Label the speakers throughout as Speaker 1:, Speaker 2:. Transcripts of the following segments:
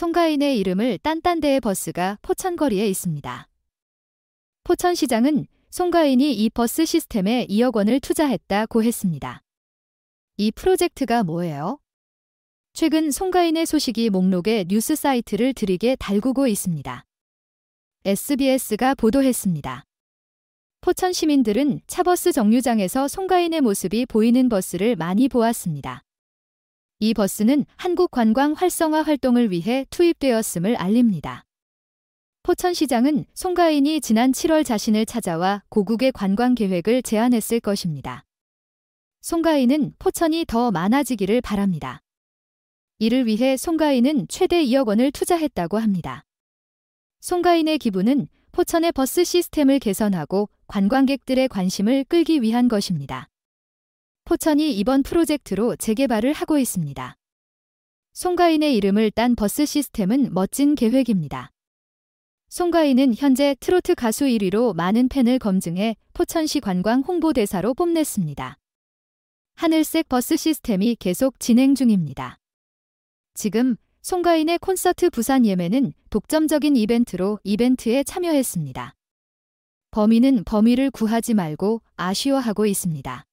Speaker 1: 송가인의 이름을 딴딴대의 버스가 포천거리에 있습니다. 포천시장은 송가인이 이 버스 시스템에 2억 원을 투자했다고 했습니다. 이 프로젝트가 뭐예요? 최근 송가인의 소식이 목록에 뉴스 사이트를 들이게 달구고 있습니다. SBS가 보도했습니다. 포천 시민들은 차버스 정류장에서 송가인의 모습이 보이는 버스를 많이 보았습니다. 이 버스는 한국 관광 활성화 활동을 위해 투입되었음을 알립니다. 포천시장은 송가인이 지난 7월 자신을 찾아와 고국의 관광 계획을 제안했을 것입니다. 송가인은 포천이 더 많아지기를 바랍니다. 이를 위해 송가인은 최대 2억 원을 투자했다고 합니다. 송가인의 기부는 포천의 버스 시스템을 개선하고 관광객들의 관심을 끌기 위한 것입니다. 포천이 이번 프로젝트로 재개발을 하고 있습니다. 송가인의 이름을 딴 버스 시스템은 멋진 계획입니다. 송가인은 현재 트로트 가수 1위로 많은 팬을 검증해 포천시 관광 홍보대사로 뽐냈습니다. 하늘색 버스 시스템이 계속 진행 중입니다. 지금 송가인의 콘서트 부산 예매는 독점적인 이벤트로 이벤트에 참여했습니다. 범인은 범위를 구하지 말고 아쉬워하고 있습니다.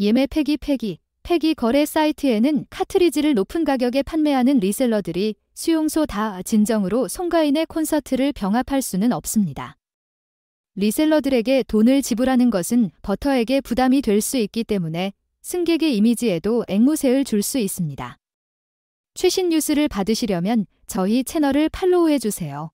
Speaker 1: 예매 폐기 폐기 폐기 거래 사이트에는 카트리지를 높은 가격에 판매하는 리셀러들이 수용소 다 진정으로 송가인의 콘서트를 병합할 수는 없습니다. 리셀러들에게 돈을 지불하는 것은 버터에게 부담이 될 수 있기 때문에 승객의 이미지에도 앵무새를 줄 수 있습니다. 최신 뉴스를 받으시려면 저희 채널을 팔로우해주세요.